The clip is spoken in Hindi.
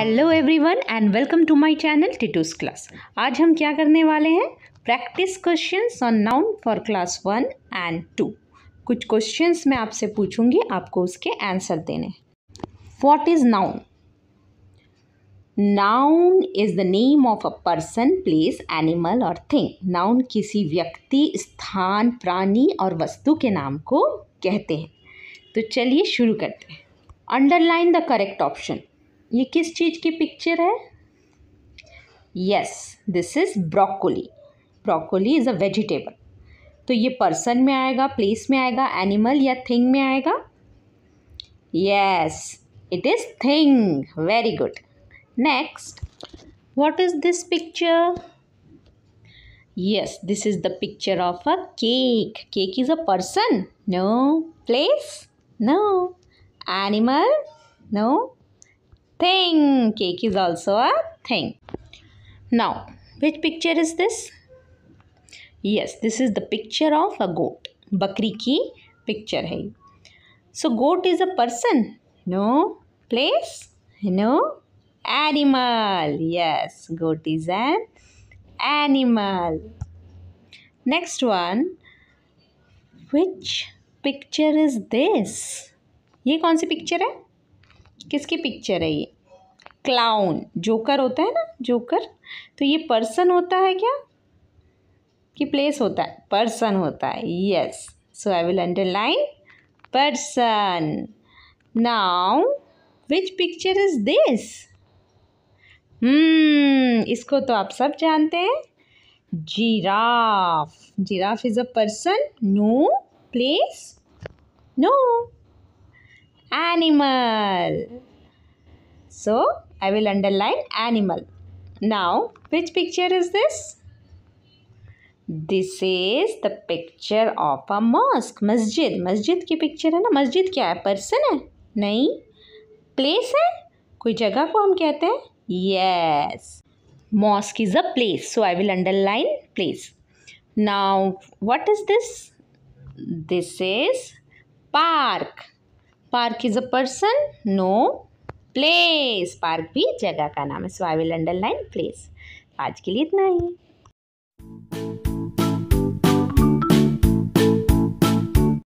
Hello everyone and welcome to my channel Titu's class आज हम क्या करने वाले हैं practice questions on noun for class one and two कुछ क्वेश्चंस मैं आपसे पूछूंगी आपको उसके आंसर देने what is noun noun is the name of a person place animal और थिंग नाउन किसी व्यक्ति स्थान प्राणी और वस्तु के नाम को कहते हैं तो चलिए शुरू करते हैं अंडरलाइन द करेक्ट ऑप्शन ये किस चीज़ की पिक्चर है yes this is broccoli broccoli is a vegetable तो ये पर्सन में आएगा प्लेस में आएगा एनिमल या थिंग में आएगा yes it is thing very good next what is this picture yes this is the picture of a cake cake is a person no place no animal no thing. Cake is also a thing. Now, which picture is this? Yes, this is the picture of a goat. Bakri ki picture hai. So, goat is a person. No. Place? No. Animal. Yes, goat is an animal. Next one. Which picture is this? ये कौन सी picture है किसकी पिक्चर है ये क्लाउन जोकर होता है ना जोकर तो ये पर्सन होता है क्या कि प्लेस होता है पर्सन होता है yes so I will underline person now which picture is this इसको तो आप सब जानते हैं giraffe giraffe is a person no place no animal. So, I will underline animal. Now, which picture is this? This is the picture of a mosque मस्जिद मस्जिद की पिक्चर है ना मस्जिद क्या है पर्सन है नहीं प्लेस है कोई जगह को हम कहते हैं yes mosque is a place so I will underline place now what is this this is park park is a person no place park भी जगह का नाम है so I will underline place आज के लिए इतना ही